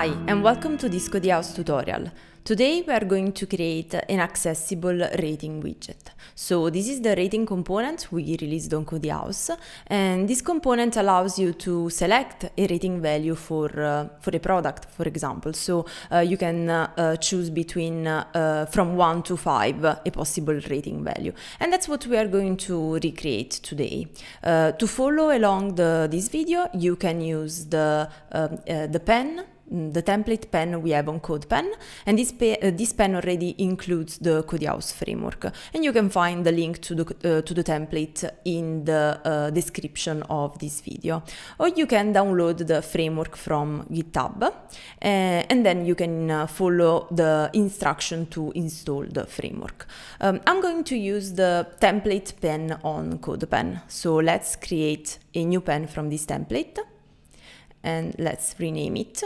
Hi and welcome to this Cody House tutorial. Today we are going to create an accessible rating widget. So this is the rating component we released on Cody House and this component allows you to select a rating value for, uh, for a product for example. So uh, you can uh, uh choose between uh, uh, from 1 to 5 a possible rating value and that's what we are going to recreate today. to follow along the, this video you can use the, um, the pen Mm, the template pen we have on CodePen, and this, uh, this pen already includes the CodeHouse framework. And you can find the link to the, uh, to the template in the uh, description of this video. Or you can download the framework from GitHub, uh, and then you can uh, follow the instruction to install the framework. Um, I'm going to use the template pen on CodePen, so let's create a new pen from this template, and let's rename it.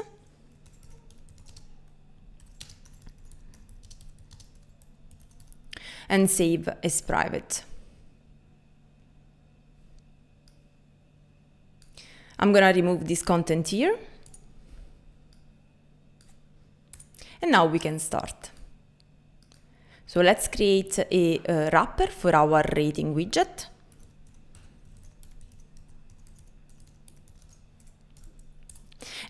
and save as private. I'm gonna remove this content here. And now we can start. So let's create a wrapper for our rating widget.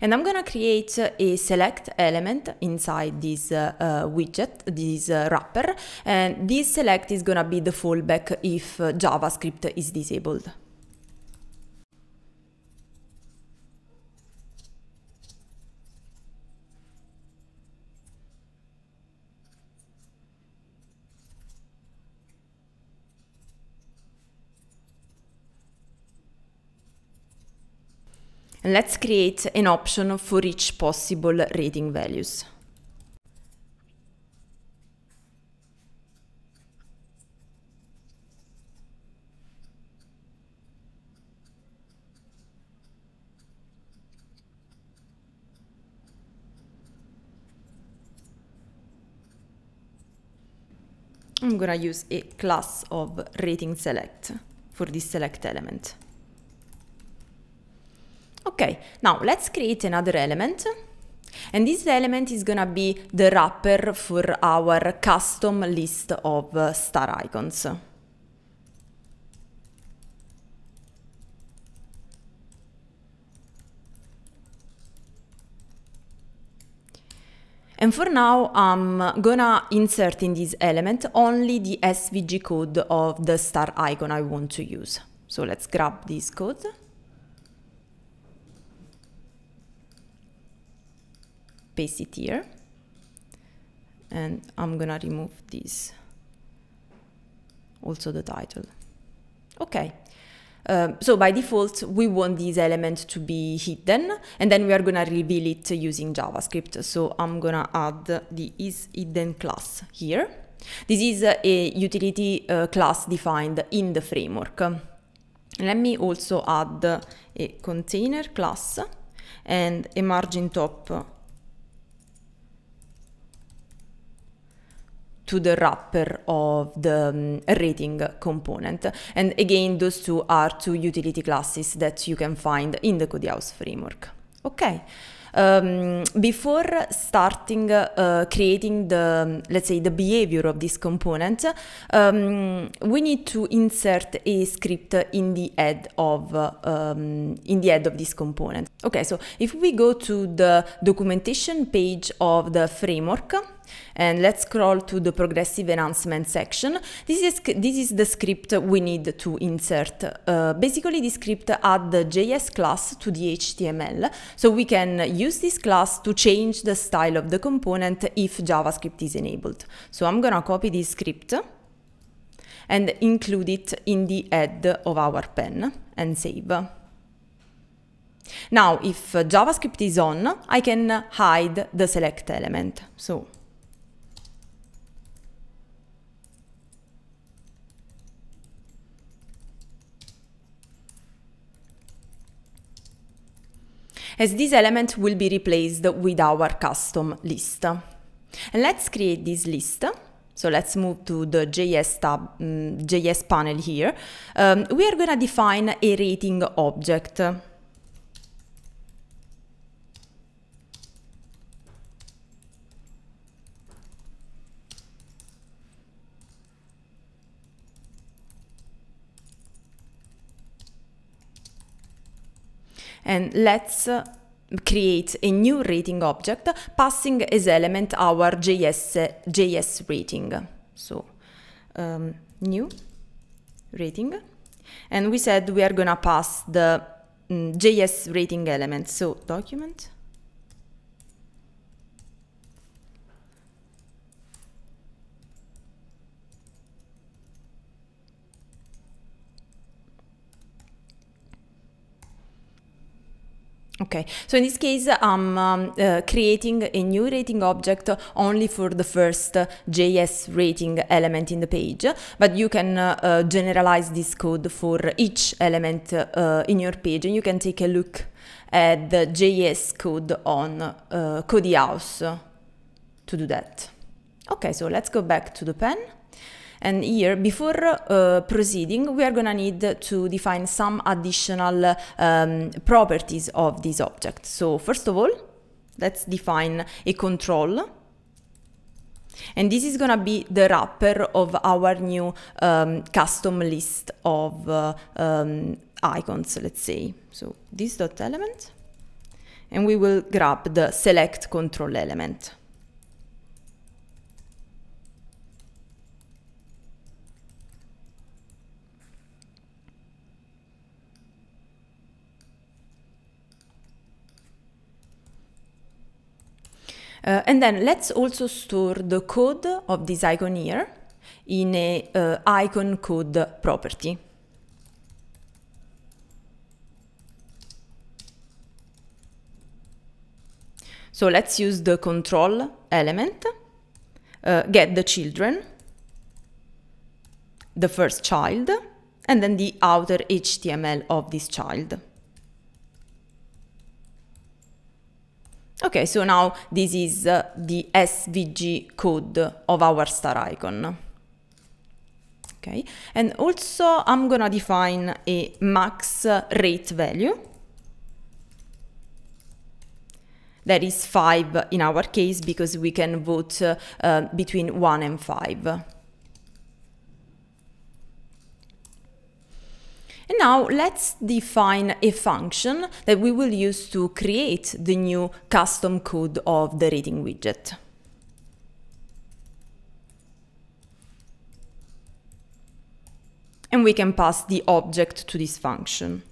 And I'm gonna create a select element inside this uh, uh widget, this uh, wrapper, and this select is gonna be the fallback if uh, JavaScript is disabled. And let's create an option for each possible reading values. I'm gonna use a class of rating select for this select element. Okay, now let's create another element. And this element is gonna be the wrapper for our custom list of uh, star icons. And for now, I'm gonna insert in this element only the SVG code of the star icon I want to use. So let's grab this code. paste it here and I'm gonna remove this also the title okay um, so by default, we want this element to be hidden and then we are going to reveal it using JavaScript. So I'm going to add the is hidden class here. This is a utility uh, class defined in the framework. Let me also add a container class and a margin top to the wrapper of the um, rating component. And again, those two are two utility classes that you can find in the Codehouse framework. Okay. Um, before starting uh, creating the um, let's say the behavior of this component um, we need to insert a script in the head of um, in the head of this component okay so if we go to the documentation page of the framework and let's scroll to the progressive enhancement section. This is, this is the script we need to insert. Uh, basically, the script add the JS class to the HTML, so we can use this class to change the style of the component if JavaScript is enabled. So I'm gonna copy this script and include it in the head of our pen and save. Now, if uh, JavaScript is on, I can hide the select element. So as this element will be replaced with our custom list. And let's create this list. So let's move to the JS tab, um, mm, JS panel here. Um, we are going to define a rating object. and let's uh, create a new rating object passing as element our JS, JS rating. So um, new rating and we said we are gonna pass the mm, JS rating element. So document Okay, so in this case, I'm um, uh, creating a new rating object only for the first uh, JS rating element in the page, but you can uh, uh generalize this code for each element uh, in your page and you can take a look at the JS code on uh, Cody House to do that. Okay, so let's go back to the pen. And here, before uh, proceeding, we are gonna need to define some additional um, properties of this object. So first of all, let's define a control. And this is gonna be the wrapper of our new um, custom list of uh, um, icons, let's say. So this dot element, and we will grab the select control element. Uh, and then let's also store the code of this icon here in a uh, icon code property. So let's use the control element, uh, get the children, the first child, and then the outer HTML of this child. Okay, so now this is uh, the SVG code of our star icon. Okay, and also I'm gonna define a max rate value that is 5 in our case because we can vote uh, between 1 and 5. And now let's define a function that we will use to create the new custom code of the reading widget. And we can pass the object to this function.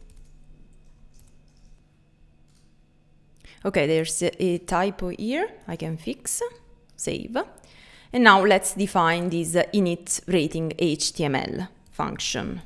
Okay, there's a typo here I can fix, save. And now let's define this init rating HTML function.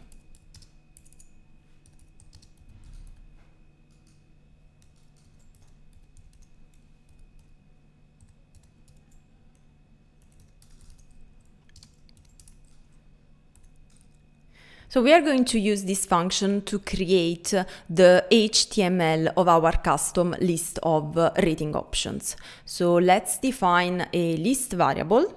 So we are going to use this function to create uh, the HTML of our custom list of uh, rating options. So let's define a list variable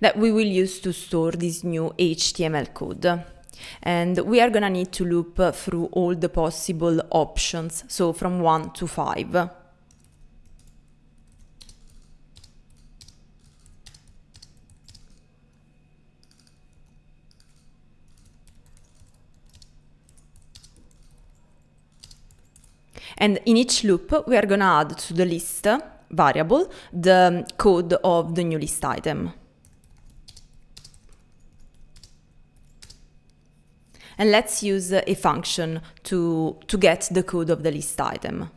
that we will use to store this new HTML code. And we are gonna need to loop uh, through all the possible options, so from one to five. And in each loop, we are going to add to the list variable the code of the new list item. And let's use a function to, to get the code of the list item.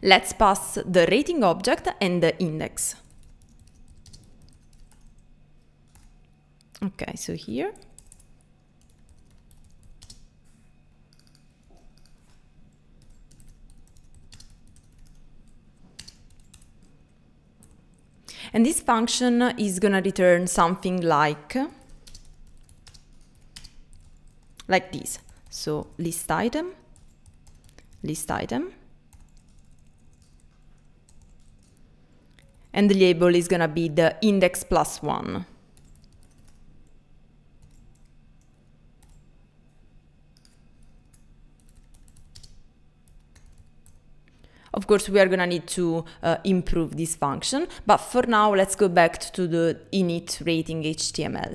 Let's pass the rating object and the index. Okay, so here And this function is gonna return something like, like this. So list item, list item. And the label is gonna be the index plus one. course, we are gonna need to uh, improve this function, but for now, let's go back to the init rating HTML.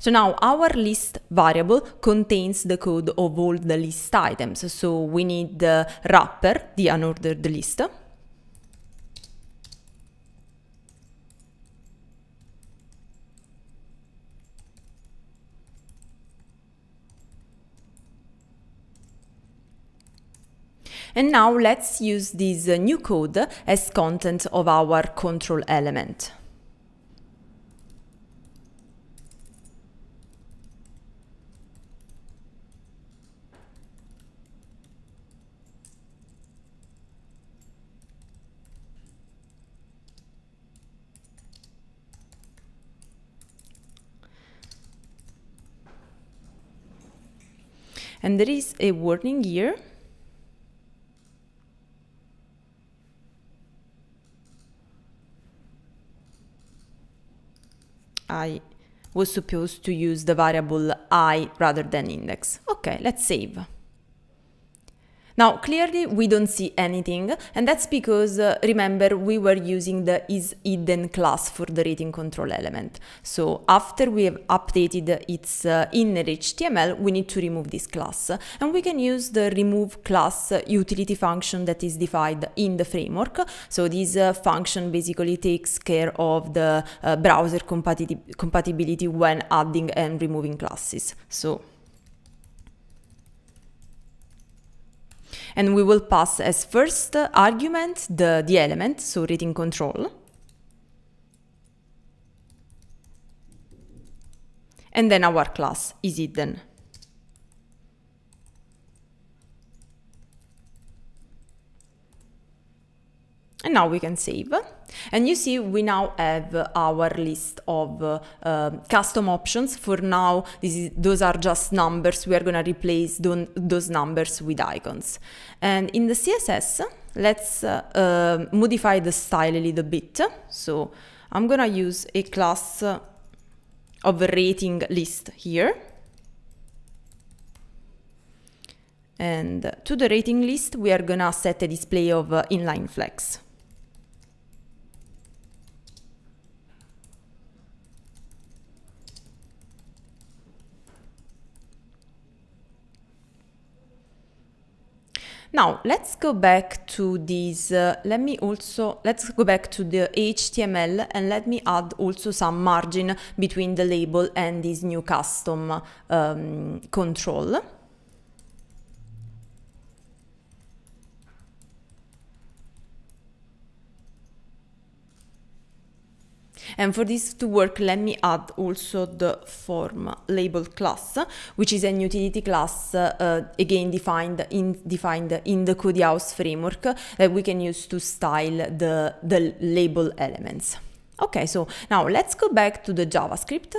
So now our list variable contains the code of all the list items. So we need the wrapper, the unordered list, And now let's use this uh, new code as content of our control element. and there is a warning here I was supposed to use the variable i rather than index. Okay, let's save. Now, clearly we don't see anything, and that's because, uh, remember, we were using the is hidden class for the rating control element. So after we have updated its uh, inner HTML, we need to remove this class. And we can use the remove class utility function that is defined in the framework. So this uh, function basically takes care of the uh, browser compatibility when adding and removing classes. So and we will pass as first argument the, the element, so reading control. And then our class is hidden. And now we can save. And you see, we now have our list of uh, uh, custom options. For now, is, those are just numbers. We are going to replace those numbers with icons. And in the CSS, let's uh, uh, modify the style a little bit. So I'm going to use a class uh, of rating list here. And to the rating list, we are going to set a display of uh, inline flex. Now let's go back to these, uh, let me also, let's go back to the HTML and let me add also some margin between the label and this new custom um, control. And for this to work, let me add also the form label class, which is an utility class, uh, again, defined in, defined in the Codehouse framework that we can use to style the, the label elements. Okay, so now let's go back to the JavaScript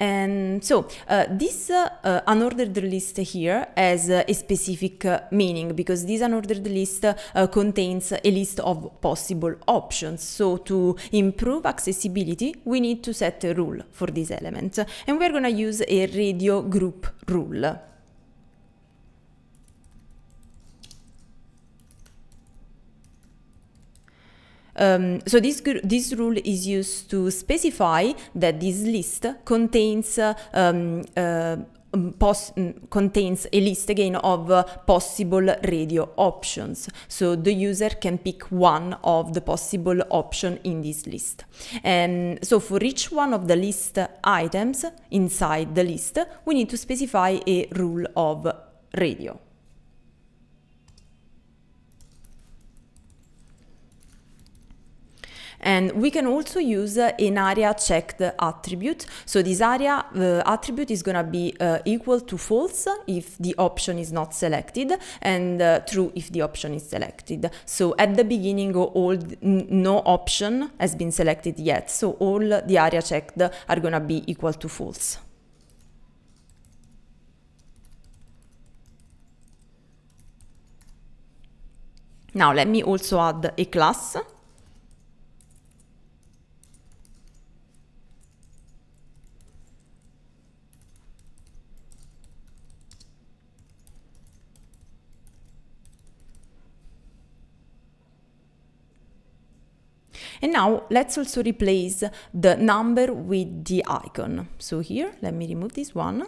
and so uh, this uh, uh, unordered list here has uh, a specific uh, meaning because this unordered list uh, contains a list of possible options. So to improve accessibility, we need to set a rule for this element. And we're going to use a radio group rule. Um, so this, this rule is used to specify that this list contains uh, um, uh, contains a list again of uh, possible radio options. So the user can pick one of the possible option in this list. And so for each one of the list items inside the list, we need to specify a rule of radio. And we can also use an uh, area checked attribute. So this area uh, attribute is going to be uh, equal to false if the option is not selected and true if the option is selected. So at the beginning, all no option has been selected yet. So all the area checked are going to be equal to false. Now let me also add a class And now let's also replace the number with the icon. So here, let me remove this one.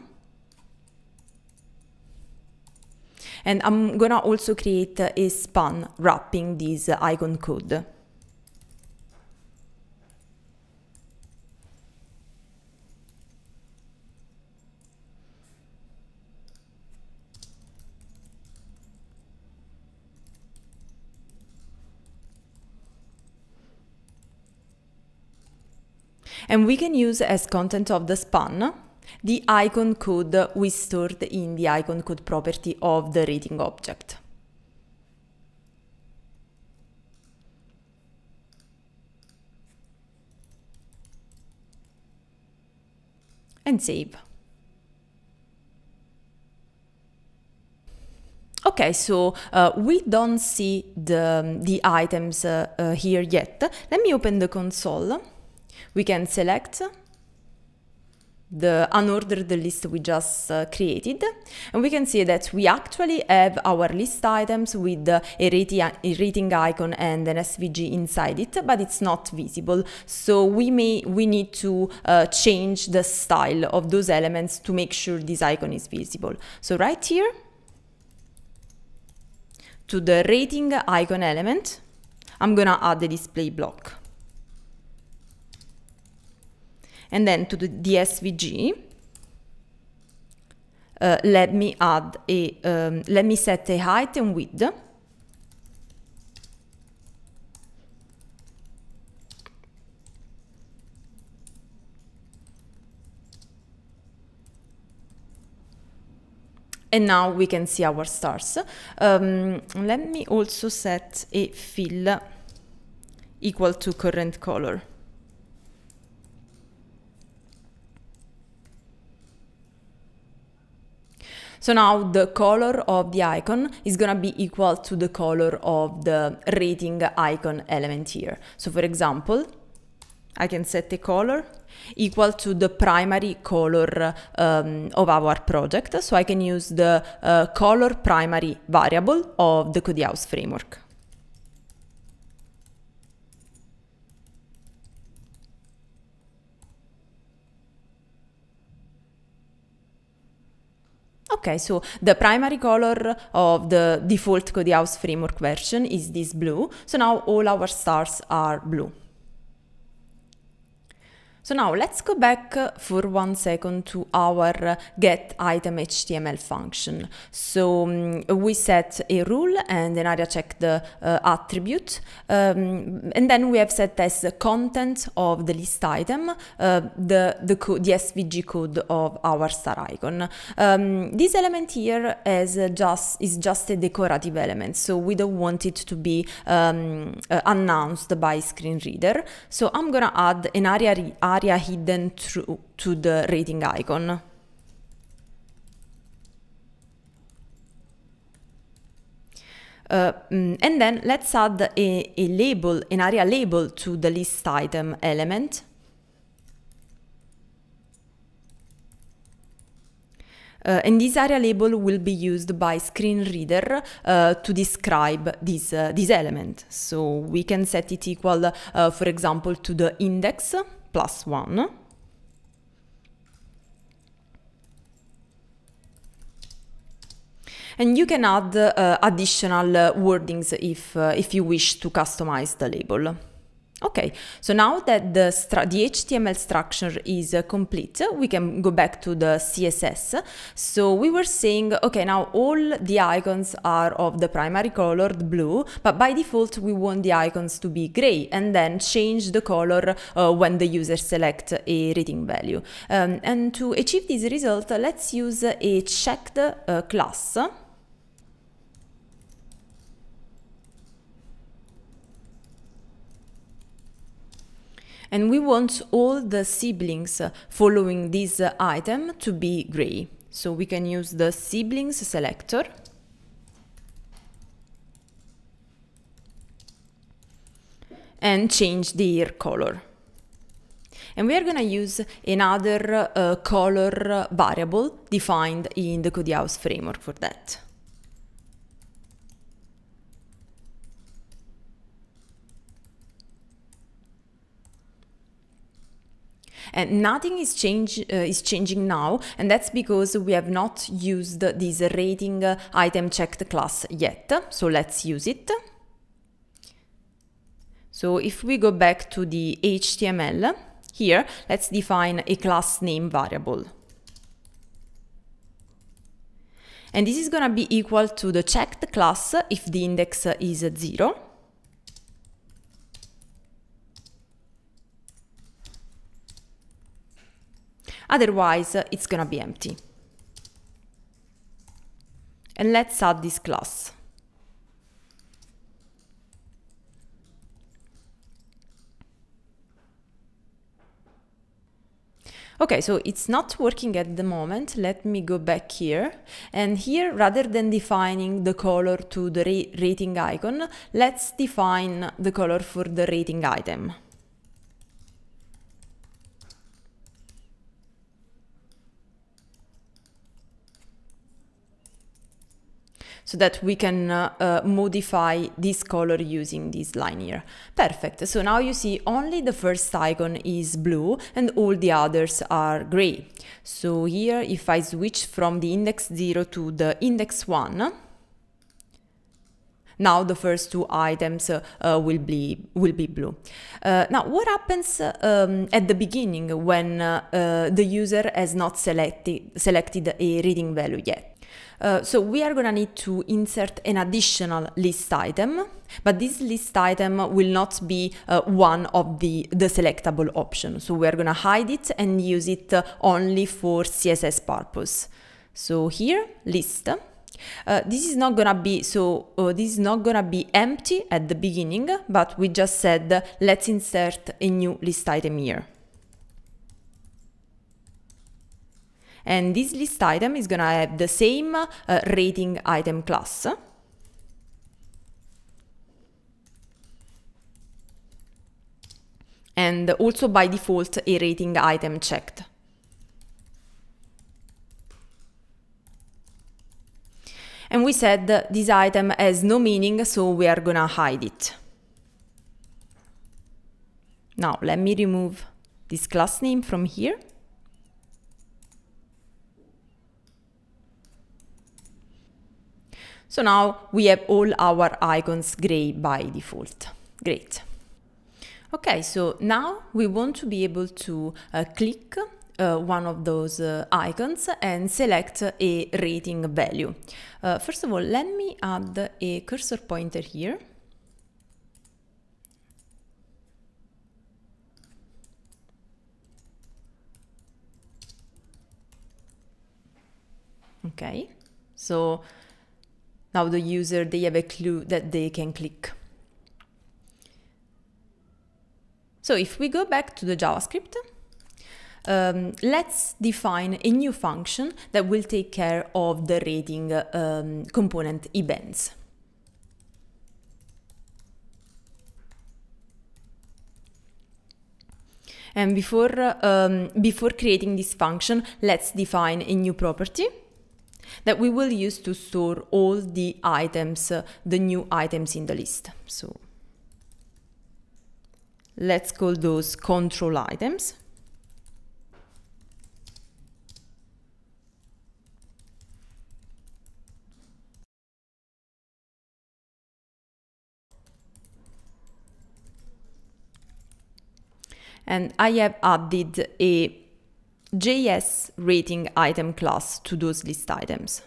And I'm gonna also create a span wrapping this icon code. and we can use as content of the span the icon code we stored in the icon code property of the rating object. And save. Okay, so uh, we don't see the, um, the items uh, uh, here yet. Let me open the console. We can select the unordered list we just uh, created and we can see that we actually have our list items with uh, a, rating, a rating icon and an SVG inside it but it's not visible so we may we need to uh, change the style of those elements to make sure this icon is visible so right here to the rating icon element I'm gonna add the display block and then to the, the SVG, uh, let me add a, um, let me set a height and width. and now we can see our stars. Um, let me also set a fill equal to current color. So now the color of the icon is gonna be equal to the color of the rating icon element here. So for example, I can set a color equal to the primary color um, of our project. So I can use the uh, color primary variable of the Codehouse framework. Okay, so the primary color of the default Codehouse framework version is this blue. So now all our stars are blue. So now let's go back uh, for one second to our uh, get item HTML function. So um, we set a rule and an area checked uh, attribute um, and then we have set as the content of the list item uh, the, the, the SVG code of our star icon. Um, this element here is uh, just, is just a decorative element so we don't want it to be um, uh, announced by screen reader. So I'm gonna add an area area hidden through to the rating icon. Uh, mm, and then let's add a, a label, an area label to the list item element. Uh, and this area label will be used by screen reader uh, to describe this, uh, this element. So we can set it equal, uh, for example, to the index plus 1. And you can add uh, additional wordings if, uh, if you wish to customize the label. Okay, so now that the, the HTML structure is uh, complete, we can go back to the CSS. So we were saying, okay, now all the icons are of the primary color, blue, but by default we want the icons to be gray and then change the color uh, when the user selects a rating value. Um, and to achieve this result, let's use a checked uh, class and we want all the siblings uh, following this uh, item to be gray. So we can use the siblings selector and change their color. And we are going to use another uh, color uh, variable defined in the Codehouse framework for that. and nothing is change uh, is changing now and that's because we have not used this rating uh, item checked class yet so let's use it so if we go back to the HTML here let's define a class name variable and this is going to be equal to the checked class if the index is 0 Otherwise, it's gonna be empty. And let's add this class. Okay, so it's not working at the moment. Let me go back here. And here, rather than defining the color to the rating icon, let's define the color for the rating item. so that we can uh, uh, modify this color using this line here. Perfect, so now you see only the first icon is blue and all the others are gray. So here if I switch from the index 0 to the index 1, now the first two items uh, uh, will be will be blue. Uh, now what happens uh, um, at the beginning when uh, uh, the user has not selected selected a reading value yet? Uh, so we are gonna need to insert an additional list item, but this list item will not be uh, one of the, the selectable options. So we are gonna hide it and use it uh, only for CSS purpose. So here, list. Uh, this is not gonna be so uh, this is not gonna be empty at the beginning but we just said uh, let's insert a new list item here And this list item is gonna have the same uh, rating item class. And also by default a rating item checked. And we said this item has no meaning, so we are gonna hide it. Now let me remove this class name from here. So now we have all our icons gray by default. Great. Okay, so now we want to be able to uh, click uh, one of those uh, icons and select a rating value. Uh, first of all, let me add a cursor pointer here. Okay, so now the user, they have a clue that they can click. So if we go back to the JavaScript, um, let's define a new function that will take care of the rating um, component events. And before, uh, um, before creating this function, let's define a new property that we will use to store all the items, uh, the new items in the list. So let's call those control items. And I have added a JS rating item class to those list items.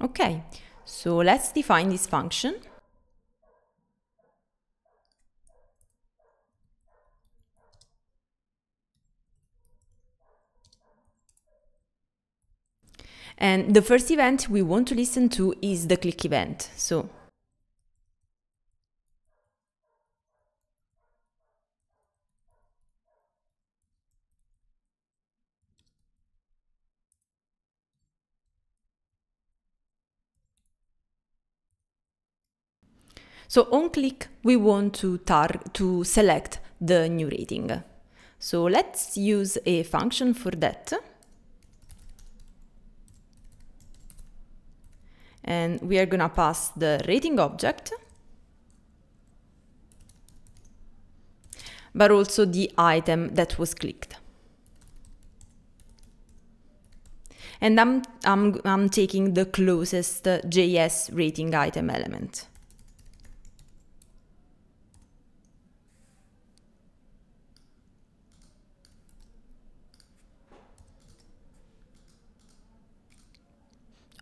Okay, so let's define this function. And the first event we want to listen to is the click event. So So on click, we want to, to select the new rating. So let's use a function for that. And we are gonna pass the rating object, but also the item that was clicked. And I'm, I'm, I'm taking the closest uh, JS rating item element.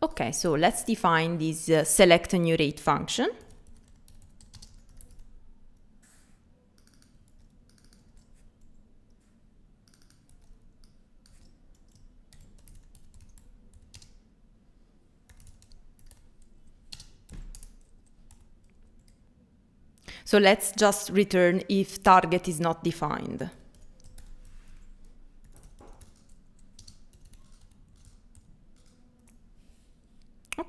Okay, so let's define this uh, select a new rate function. So let's just return if target is not defined.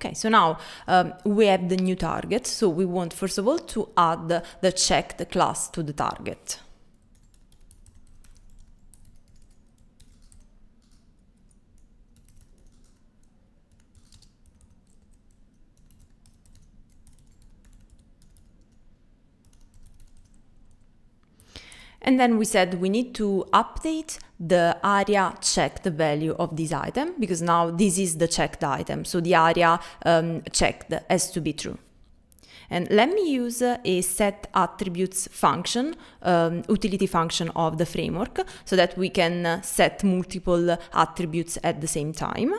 Okay, so now um, we have the new target. So we want, first of all, to add the checked class to the target. And then we said we need to update the area checked value of this item because now this is the checked item. So the area um, checked has to be true. And let me use a set attributes function, um, utility function of the framework so that we can set multiple attributes at the same time.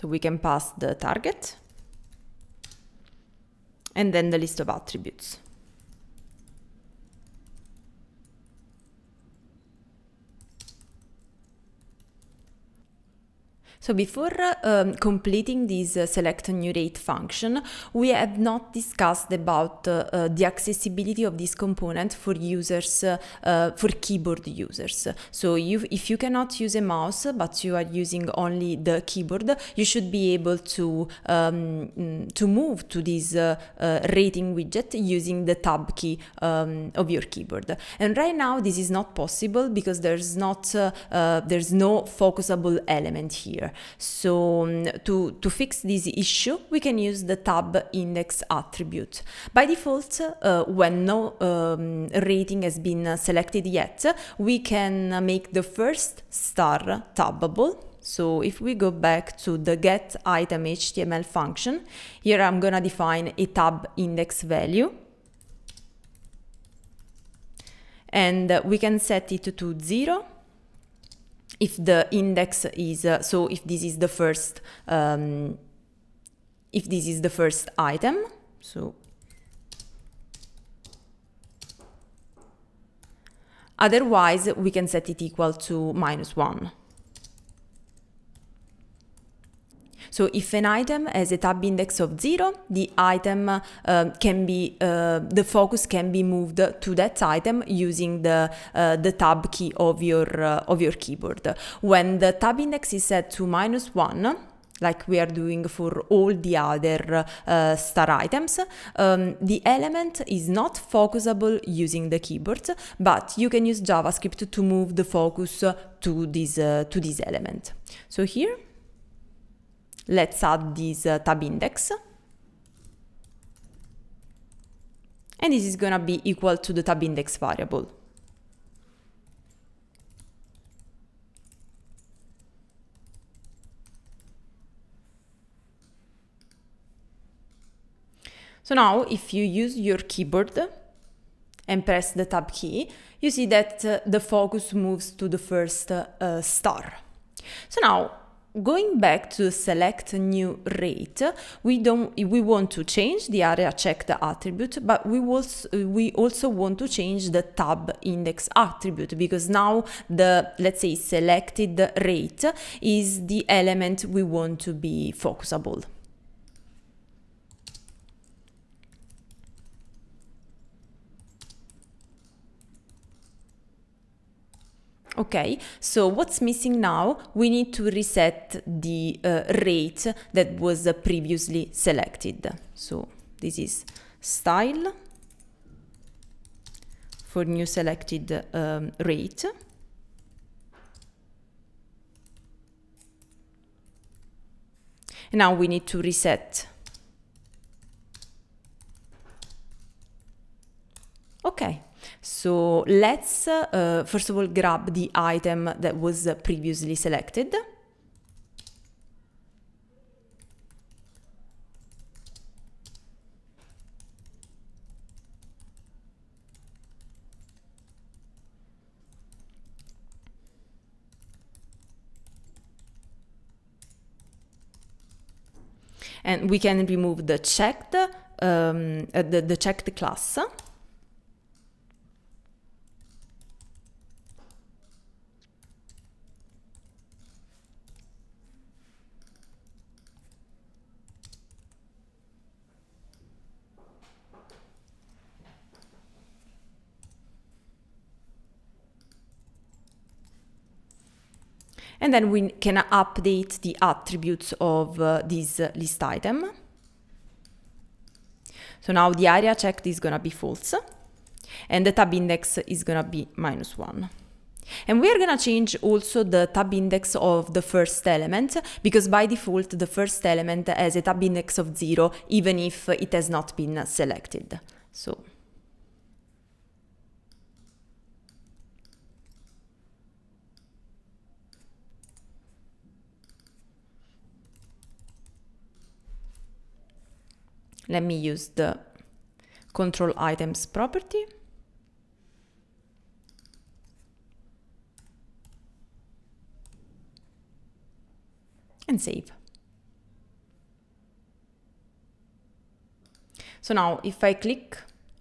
So we can pass the target and then the list of attributes. So before um, completing this uh, select new rate function, we have not discussed about uh, uh the accessibility of this component for users, uh, uh, for keyboard users. So you, if you cannot use a mouse, but you are using only the keyboard, you should be able to, um, to move to this uh, rating widget using the tab key um, of your keyboard. And right now this is not possible because there's not, there's no focusable element here. So um, to, to fix this issue, we can use the tab index attribute. By default, uh, when no um, rating has been selected yet, we can make the first star tabbable so if we go back to the get item HTML function, here I'm gonna define a tab index value. And we can set it to zero if the index is uh, so if this is the first um, if this is the first item so otherwise we can set it equal to minus one So if an item has a tab index of zero, the item uh, can be, uh, the focus can be moved to that item using the, uh, the tab key of your, uh, of your keyboard. When the tab index is set to minus one, like we are doing for all the other uh, star items. Um, the element is not focusable using the keyboard, but you can use JavaScript to move the focus to this, uh, to this element. So here Let's add this uh, tab index. And this is gonna be equal to the tab index variable. So now if you use your keyboard and press the tab key, you see that uh, the focus moves to the first uh, star. So now going back to select new rate, we don't we want to change the area checked attribute, but we also we also want to change the tab index attribute because now the let's say selected rate is the element we want to be focusable. Okay, so what's missing now? We need to reset the uh, rate that was uh, previously selected. So this is style for new selected um, rate. Now we need to reset. Okay, so let's uh, first of all grab the item that was previously selected. And we can remove the checked, um, uh, the, the checked class. and then we can update the attributes of uh, this list item. So now the area checked is gonna be false and the tab index is gonna be minus one. And we are gonna change also the tab index of the first element because by default the first element has a tab index of zero even if it has not been selected. So Let me use the control items property. And save. So now if I click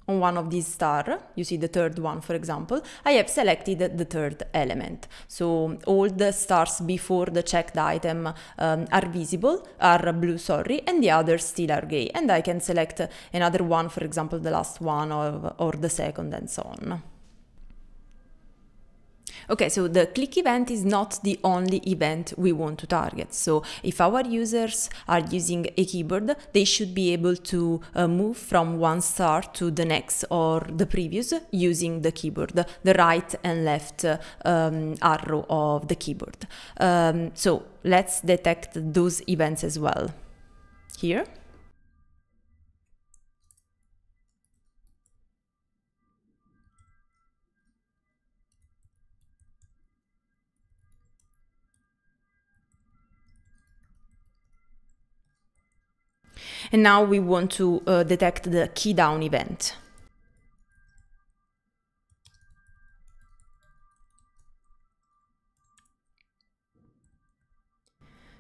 on one of these star, you see the third one for example, I have selected the third element. So all the stars before the checked item um, are visible, are blue, sorry, and the others still are gray. And I can select another one, for example, the last one or, or the second and so on. Okay, so the click event is not the only event we want to target. So if our users are using a keyboard, they should be able to uh, move from one star to the next or the previous using the keyboard, the right and left um, arrow of the keyboard. Um, so let's detect those events as well. Here. And now we want to uh, detect the key down event.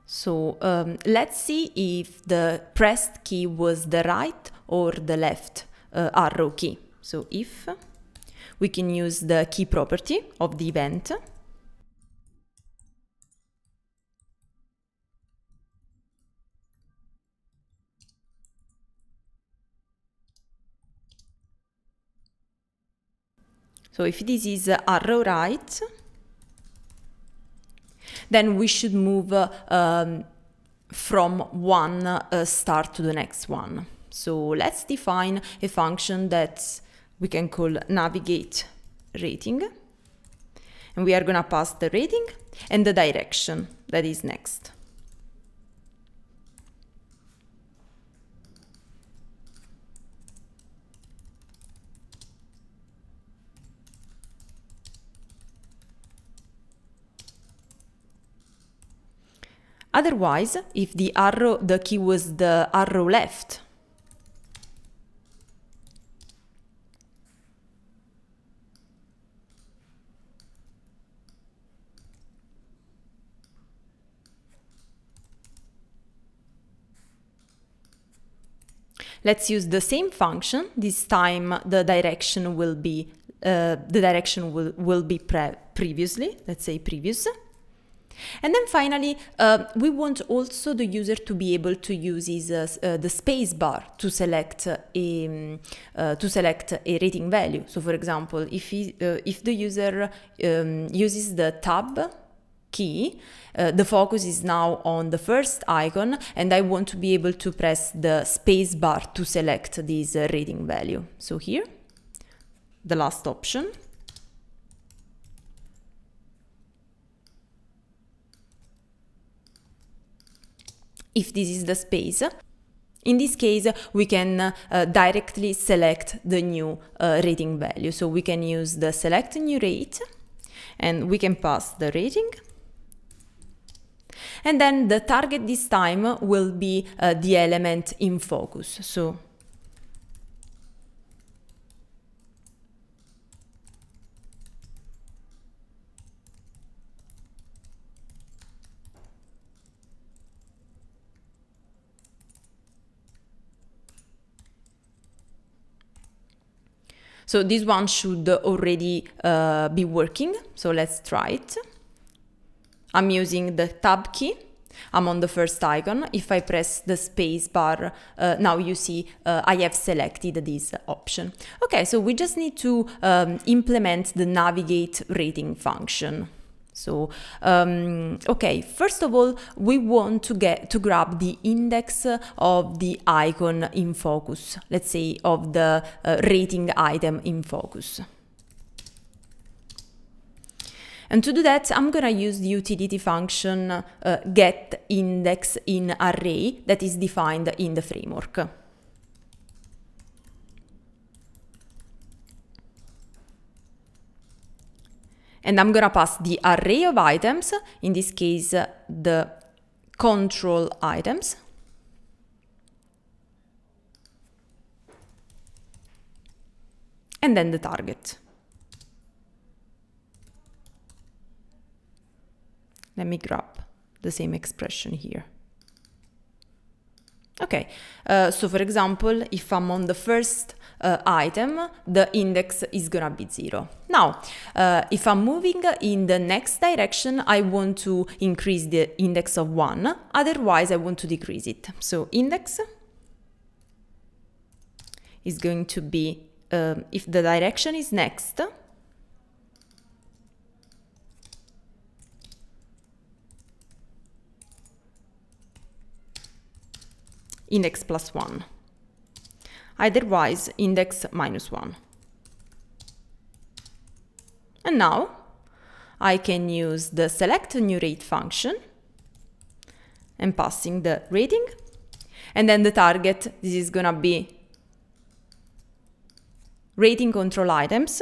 So um, let's see if the pressed key was the right or the left uh, arrow key. So if we can use the key property of the event So if this is uh, a row right, then we should move uh, um, from one uh, star to the next one. So let's define a function that we can call navigate rating. And we are gonna pass the rating and the direction that is next. Otherwise, if the arrow, the key was the arrow left, Let's use the same function. This time the direction will be uh, the direction will, will be previously, let's say previous. And then finally, uh, we want also the user to be able to use his, uh, uh, the space bar to select uh, a mm, uh, to select a rating value. So, for example, if he, uh, if the user um, uses the tab key, the focus is now on the first icon, and I want to be able to press the space bar to select this rating value. So here, the last option. if this is the space. In this case, we can uh, directly select the new uh, rating value. So we can use the select new rate and we can pass the rating. And then the target this time will be uh, the element in focus. So So this one should already uh, be working. So let's try it. I'm using the tab key. I'm on the first icon. If I press the space bar, uh, now you see uh, I have selected this option. Okay, so we just need to um, implement the navigate rating function. So, um, okay, first of all, we want to get to grab the index of the icon in focus, let's say of the uh, rating item in focus. And to do that, I'm gonna use the utility function uh, get index in array that is defined in the framework. And I'm gonna pass the array of items, in this case, the control items. And then the target. Let me grab the same expression here. Okay, uh, so for example, if I'm on the first uh, item, the index is gonna be zero. Now, uh, if I'm moving in the next direction, I want to increase the index of one, otherwise I want to decrease it. So index is going to be, um, if the direction is next, index plus one otherwise index minus 1. And now I can use the select new rate function and passing the rating. And then the target, this is gonna be rating control items,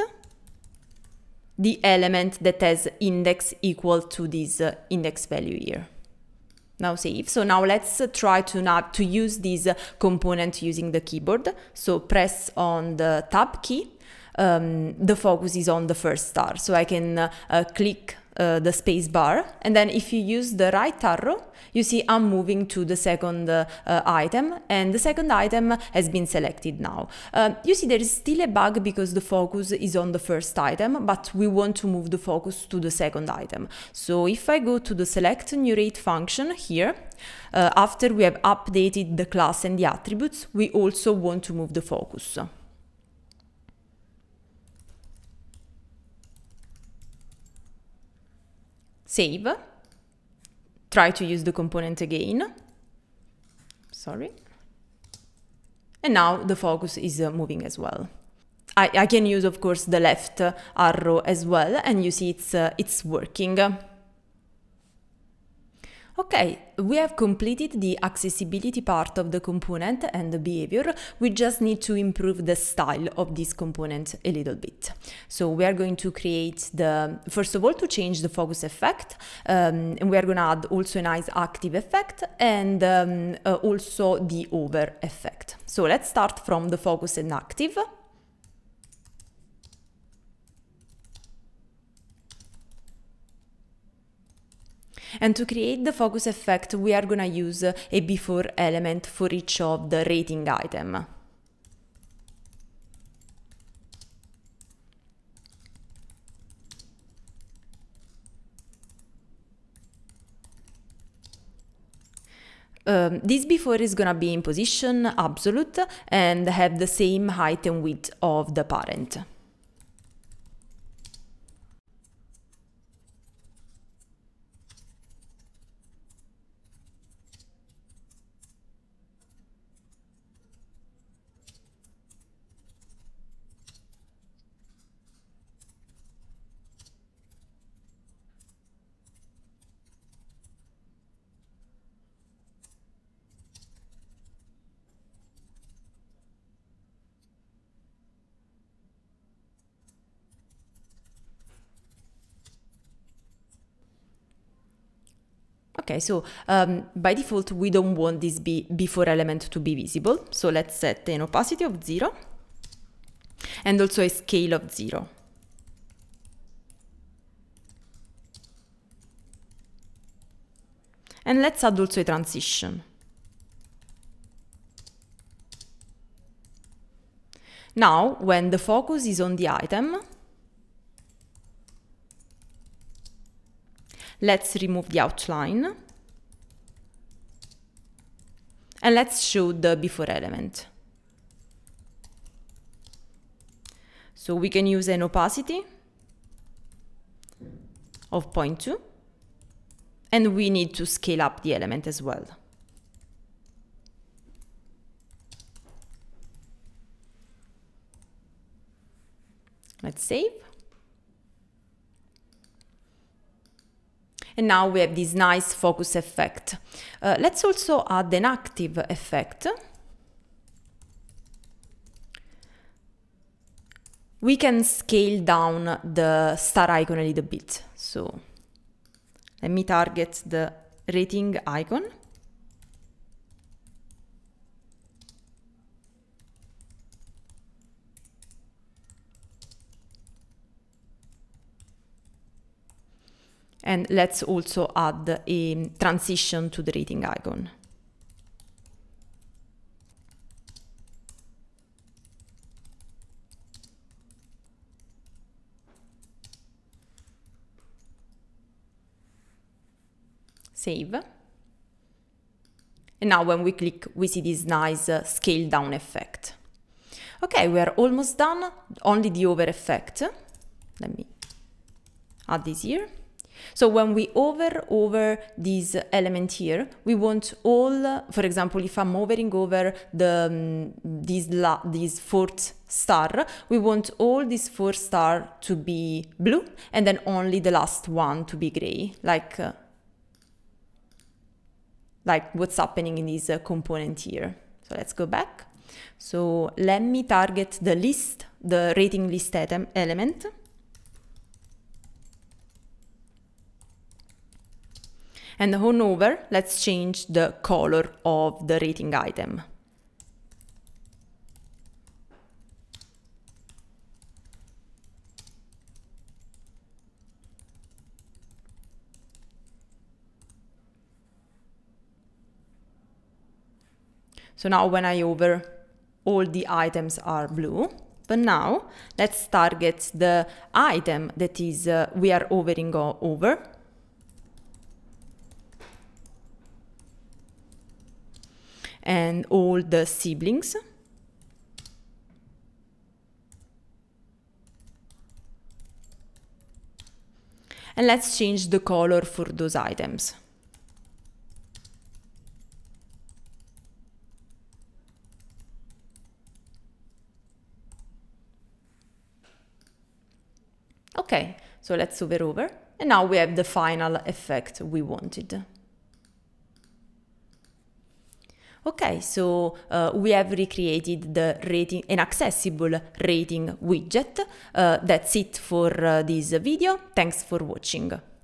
the element that has index equal to this uh, index value here now save. So now let's uh, try to not to use this uh, component using the keyboard. So press on the tab key. Um, the focus is on the first star. So I can uh, uh click uh, the space bar. And then if you use the right arrow, you see I'm moving to the second uh, item and the second item has been selected now. Uh, you see there is still a bug because the focus is on the first item, but we want to move the focus to the second item. So if I go to the select new rate function here, uh, after we have updated the class and the attributes, we also want to move the focus. save, try to use the component again, sorry, and now the focus is uh, moving as well. I, I, can use, of course, the left arrow as well, and you see it's, uh, it's working. Okay, we have completed the accessibility part of the component and the behavior. We just need to improve the style of this component a little bit. So we are going to create the, first of all, to change the focus effect. Um, and we are going to add also a nice active effect and um, uh, also the over effect. So let's start from the focus and active. And to create the focus effect, we are gonna use a before element for each of the rating item. Um, this before is gonna be in position absolute and have the same height and width of the parent. Okay, so um, by default, we don't want this be before element to be visible. So let's set an opacity of zero and also a scale of zero. And let's add also a transition. Now, when the focus is on the item, Let's remove the outline. And let's show the before element. So we can use an opacity of 0.2 and we need to scale up the element as well. Let's save. and now we have this nice focus effect. Uh, let's also add an active effect. We can scale down the star icon a little bit. So let me target the rating icon And let's also add a transition to the reading icon. Save. And now when we click, we see this nice uh, scale down effect. Okay, we are almost done, only the over effect. Let me add this here. So when we over over this element here, we want all, for example, if I'm overing over the um, this, la, this fourth star, we want all these four star to be blue and then only the last one to be gray, like, uh, like what's happening in this uh, component here. So let's go back. So let me target the list, the rating list item element. and on over, let's change the color of the rating item. So now when I over, all the items are blue. But now let's target the item that is uh, we are overing over. and all the siblings. And let's change the color for those items. Okay, so let's hover over. And now we have the final effect we wanted. Okay, so uh, we have recreated the rating, an accessible rating widget. Uh, that's it for uh, this video. Thanks for watching.